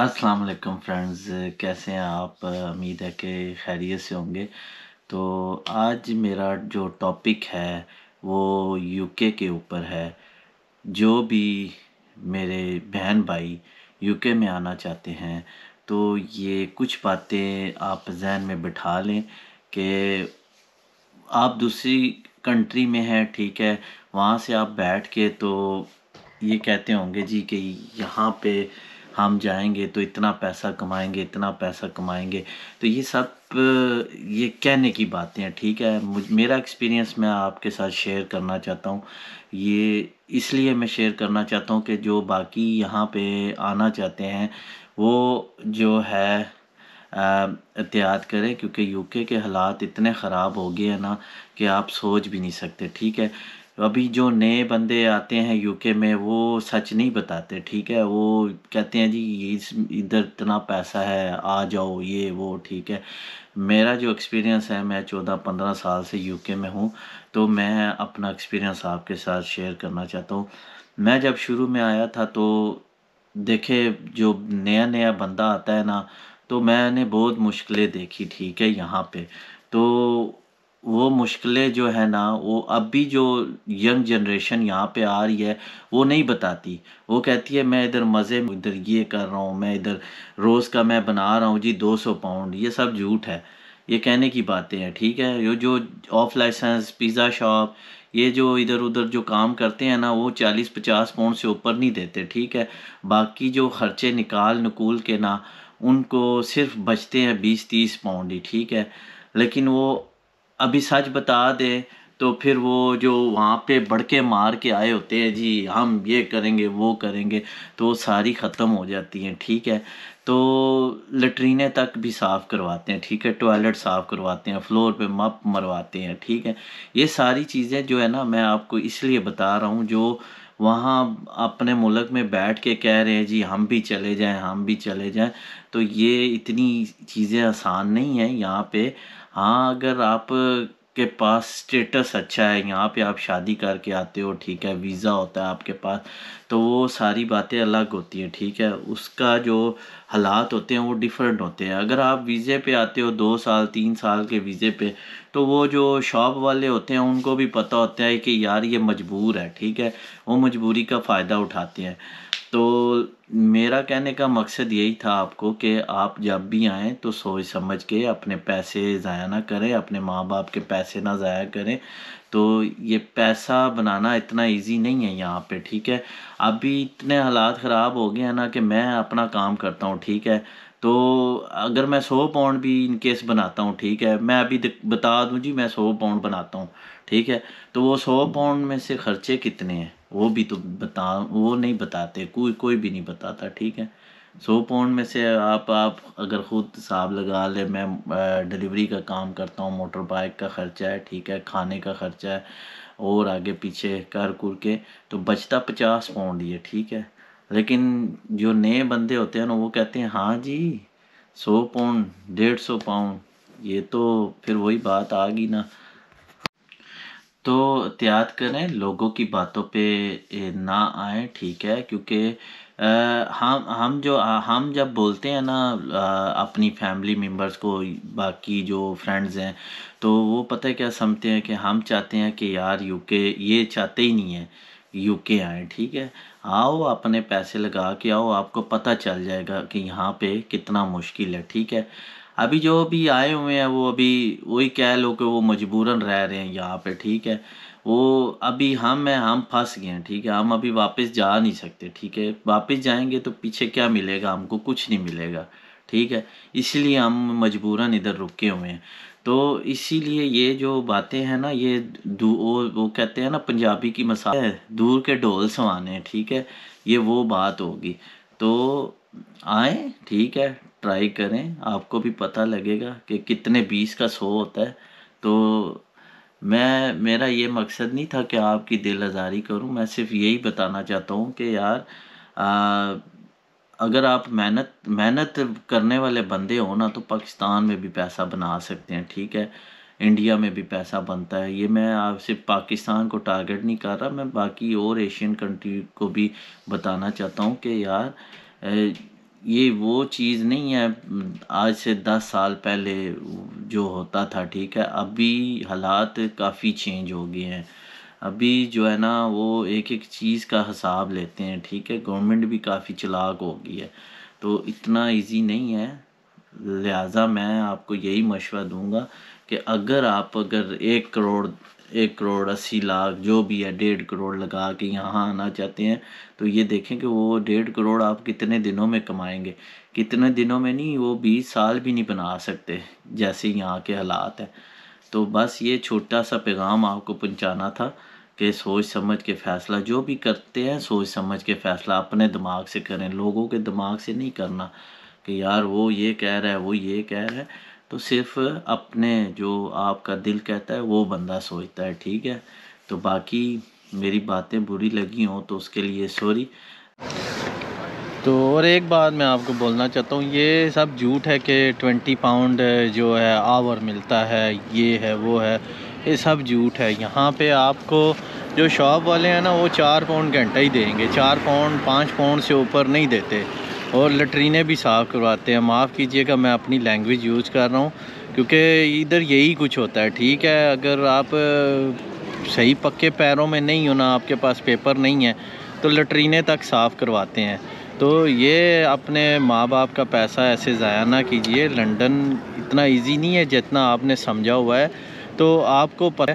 अस्सलाम वालेकुम फ्रेंड्स कैसे हैं आप उम्मीद है कि खैरियत से होंगे तो आज मेरा जो टॉपिक है वो यूके के ऊपर है जो भी मेरे बहन भाई यूके में आना चाहते हैं तो ये कुछ बातें आप जहन में बिठा लें कि आप दूसरी कंट्री में हैं ठीक है वहाँ से आप बैठ के तो ये कहते होंगे जी कि यहाँ पे हम जाएंगे तो इतना पैसा कमाएंगे इतना पैसा कमाएंगे तो ये सब ये कहने की बातें हैं ठीक है मुझ मेरा एक्सपीरियंस मैं आपके साथ शेयर करना चाहता हूँ ये इसलिए मैं शेयर करना चाहता हूँ कि जो बाकी यहाँ पे आना चाहते हैं वो जो है एहतियात करें क्योंकि यूके के हालात इतने ख़राब हो गए हैं ना कि आप सोच भी नहीं सकते ठीक है अभी जो नए बंदे आते हैं यूके में वो सच नहीं बताते ठीक है वो कहते हैं जी इस इधर इतना पैसा है आ जाओ ये वो ठीक है मेरा जो एक्सपीरियंस है मैं चौदह पंद्रह साल से यूके में हूँ तो मैं अपना एक्सपीरियंस आपके साथ शेयर करना चाहता हूँ मैं जब शुरू में आया था तो देखे जो नया नया बंदा आता है ना तो मैंने बहुत मुश्किलें देखी ठीक है यहाँ पे तो वो मुश्किलें जो है ना वो अब भी जो यंग जनरेशन यहाँ पे आ रही है वो नहीं बताती वो कहती है मैं इधर मज़े में इधर ये कर रहा हूँ मैं इधर रोज़ का मैं बना रहा हूँ जी 200 पाउंड ये सब झूठ है ये कहने की बातें हैं ठीक है ये जो ऑफ लाइसेंस पिज़्ज़ा शॉप ये जो इधर उधर जो काम करते हैं ना वो चालीस पचास पाउंड से ऊपर नहीं देते ठीक है बाकी जो खर्चे निकाल नकूल के ना उनको सिर्फ बचते हैं बीस तीस पाउंड ही ठीक है लेकिन वो अभी सच बता दे तो फिर वो जो वहाँ पे बढ़ के मार के आए होते हैं जी हम ये करेंगे वो करेंगे तो वो सारी ख़त्म हो जाती हैं ठीक है तो लटरीने तक भी साफ़ करवाते हैं ठीक है टॉयलेट साफ़ करवाते हैं फ्लोर पे मप मरवाते हैं ठीक है ये सारी चीज़ें जो है ना मैं आपको इसलिए बता रहा हूँ जो वहाँ अपने मुल्क में बैठ के कह रहे हैं जी हम भी चले जाएं हम भी चले जाएं तो ये इतनी चीज़ें आसान नहीं हैं यहाँ पे हाँ अगर आप के पास स्टेटस अच्छा है यहाँ पे आप शादी करके आते हो ठीक है वीज़ा होता है आपके पास तो वो सारी बातें अलग होती हैं ठीक है उसका जो हालात होते हैं वो डिफरेंट होते हैं अगर आप वीज़े पे आते हो दो साल तीन साल के वीज़े पे तो वो जो शॉप वाले होते हैं उनको भी पता होता है कि यार ये मजबूर है ठीक है वो मजबूरी का फ़ायदा उठाते हैं तो मेरा कहने का मकसद यही था आपको कि आप जब भी आएँ तो सोच समझ के अपने पैसे ज़ाया ना करें अपने माँ बाप के पैसे ना ज़ाया करें तो ये पैसा बनाना इतना इजी नहीं है यहाँ पे ठीक है अभी इतने हालात ख़राब हो गए हैं ना कि मैं अपना काम करता हूँ ठीक है तो अगर मैं सौ पाउंड भी इनकेस बनाता हूँ ठीक है मैं अभी बता दूँ जी मैं सौ पाउंड बनाता हूँ ठीक है तो वो सौ पाउंड में से ख़र्चे कितने हैं वो भी तो बता वो नहीं बताते कोई कोई भी नहीं बताता ठीक है सौ पाउंड में से आप आप अगर ख़ुद हिसाब लगा ले मैं डिलीवरी का काम करता हूँ मोटर बाइक का ख़र्चा है ठीक है खाने का ख़र्चा है और आगे पीछे कर कुर के तो बचता पचास पाउंड ये ठीक है लेकिन जो नए बंदे होते हैं ना वो कहते हैं हाँ जी सौ पाउंड डेढ़ सौ पाउंड ये तो फिर वही बात आ गई ना तो त्याग करें लोगों की बातों पे ना आए ठीक है क्योंकि हम हम जो हम जब बोलते हैं ना अपनी फैमिली मेम्बर्स को बाकी जो फ्रेंड्स हैं तो वो पता है क्या समझते हैं कि हम चाहते हैं कि यार यूके ये चाहते ही नहीं है यूके आए ठीक है आओ अपने पैसे लगा के आओ आपको पता चल जाएगा कि यहाँ पे कितना मुश्किल है ठीक है अभी जो भी आए हुए हैं वो अभी वही कह लो कि वो मजबूरन रह रहे हैं यहाँ पे ठीक है वो अभी हम हैं हम फंस गए हैं ठीक है हम अभी वापस जा नहीं सकते ठीक है वापस जाएंगे तो पीछे क्या मिलेगा हमको कुछ नहीं मिलेगा ठीक है इसलिए हम मजबूरन इधर रुके हुए हैं तो इसीलिए ये जो बातें हैं ना ये वो, वो कहते हैं ना पंजाबी की मसाल दूर के ढोल सवाने ठीक है ये वो बात होगी तो आए ठीक है ट्राई करें आपको भी पता लगेगा कि कितने बीस का सौ होता है तो मैं मेरा ये मकसद नहीं था कि आपकी दिल आज़ारी करूँ मैं सिर्फ यही बताना चाहता हूँ कि यार आ, अगर आप मेहनत मेहनत करने वाले बंदे हो ना तो पाकिस्तान में भी पैसा बना सकते हैं ठीक है इंडिया में भी पैसा बनता है ये मैं आप सिर्फ पाकिस्तान को टारगेट नहीं कर रहा मैं बाकी और एशियन कंट्री को भी बताना चाहता हूँ कि यार ए, ये वो चीज़ नहीं है आज से दस साल पहले जो होता था ठीक है अभी हालात काफ़ी चेंज हो गए हैं अभी जो है ना वो एक एक चीज़ का हिसाब लेते हैं ठीक है गवर्नमेंट भी काफ़ी चलाक हो गई है तो इतना इजी नहीं है लिहाजा मैं आपको यही मशवरा दूंगा कि अगर आप अगर एक करोड़ एक करोड़ अस्सी लाख जो भी है डेढ़ करोड़ लगा के यहाँ आना चाहते हैं तो ये देखें कि वो डेढ़ करोड़ आप कितने दिनों में कमाएंगे कितने दिनों में नहीं वो बीस साल भी नहीं बना सकते जैसे यहाँ के हालात हैं तो बस ये छोटा सा पैगाम आपको पहुँचाना था कि सोच समझ के फ़ैसला जो भी करते हैं सोच समझ के फ़ैसला अपने दिमाग से करें लोगों के दिमाग से नहीं करना कि यार वो ये कह रहा है वो ये कह रहा है तो सिर्फ अपने जो आपका दिल कहता है वो बंदा सोचता है ठीक है तो बाकी मेरी बातें बुरी लगी हों तो उसके लिए सॉरी तो और एक बात मैं आपको बोलना चाहता हूँ ये सब झूठ है कि ट्वेंटी पाउंड जो है आवर मिलता है ये है वो है ये सब झूठ है यहाँ पे आपको जो शॉप वाले हैं ना वो चार पाउंड घंटा ही देंगे चार पाउंड पाँच पाउंड से ऊपर नहीं देते और लेटरीनें भी साफ़ करवाते हैं माफ़ कीजिएगा मैं अपनी लैंग्वेज यूज़ कर रहा हूँ क्योंकि इधर यही कुछ होता है ठीक है अगर आप सही पक्के पैरों में नहीं हो ना आपके पास पेपर नहीं है तो लटरीने तक साफ़ करवाते हैं तो ये अपने माँ बाप का पैसा ऐसे ज़ाया ना कीजिए लंदन इतना इजी नहीं है जितना आपने समझा हुआ है तो आपको पता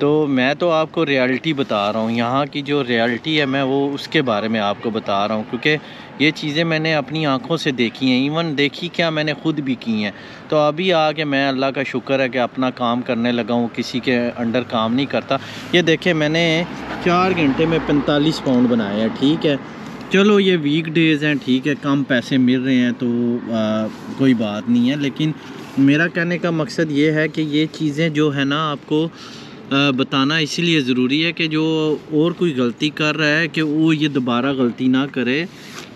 तो मैं तो आपको रियलिटी बता रहा हूँ यहाँ की जो रियलिटी है मैं वो उसके बारे में आपको बता रहा हूँ क्योंकि ये चीज़ें मैंने अपनी आँखों से देखी हैं इवन देखी क्या मैंने ख़ुद भी की हैं तो अभी आके मैं अल्लाह का शुक्र है कि अपना काम करने लगा हूँ किसी के अंडर काम नहीं करता ये देखे मैंने चार घंटे में पैंतालीस पाउंड बनाए हैं ठीक है चलो ये वीक डेज़ हैं ठीक है कम पैसे मिल रहे हैं तो आ, कोई बात नहीं है लेकिन मेरा कहने का मकसद ये है कि ये चीज़ें जो है ना आपको बताना इसीलिए ज़रूरी है कि जो और कोई गलती कर रहा है कि वो ये दोबारा गलती ना करे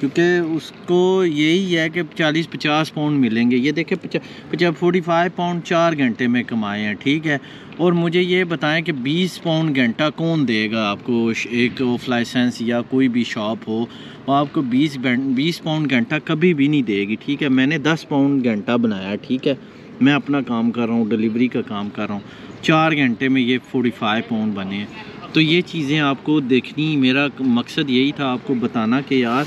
क्योंकि उसको यही है कि चालीस पचास पाउंड मिलेंगे ये देखें पचास फोर्टी फाइव पाउंड चार घंटे में कमाए हैं ठीक है और मुझे ये बताएं कि बीस पाउंड घंटा कौन देगा आपको एक ऑफ लाइसेंस या कोई भी शॉप हो वो आपको बीस बीस पाउंड घंटा कभी भी नहीं देगी ठीक है मैंने दस पाउंड घंटा बनाया ठीक है मैं अपना काम कर रहा हूँ डिलीवरी का काम कर रहा हूँ चार घंटे में ये फोर्टी फाइव पाउंड बने तो ये चीज़ें आपको देखनी मेरा मकसद यही था आपको बताना कि यार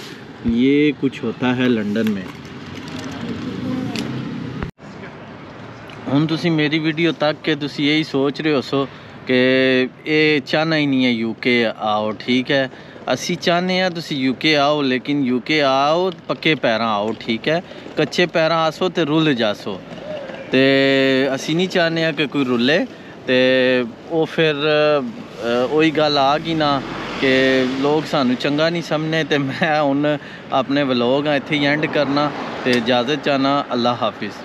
ये कुछ होता है लंदन में हम तुसी मेरी वीडियो तक के तुसी यही सोच रहे हो सो कि ये चाहना ही नहीं है यूके आओ ठीक है असी चाहते हैं तुम यूके आओ लेकिन यूके आओ पक्के पैर आओ ठीक है कच्चे पैर आसो तो रुल जासो तो असी नहीं चाहते कि कोई रुले तो फिर उ गल आ गई ना ਕਿ ਲੋਕ ਸਾਨੂੰ ਚੰਗਾ ਨਹੀਂ ਸਮਝਨੇ ਤੇ ਮੈਂ ਹੁਣ ਆਪਣੇ ਵਲੋਗ ਇੱਥੇ ਐਂਡ ਕਰਨਾ ਤੇ ਇਜਾਜ਼ਤ ਚਾਹਨਾ ਅੱਲਾ ਹਾਫਿਜ਼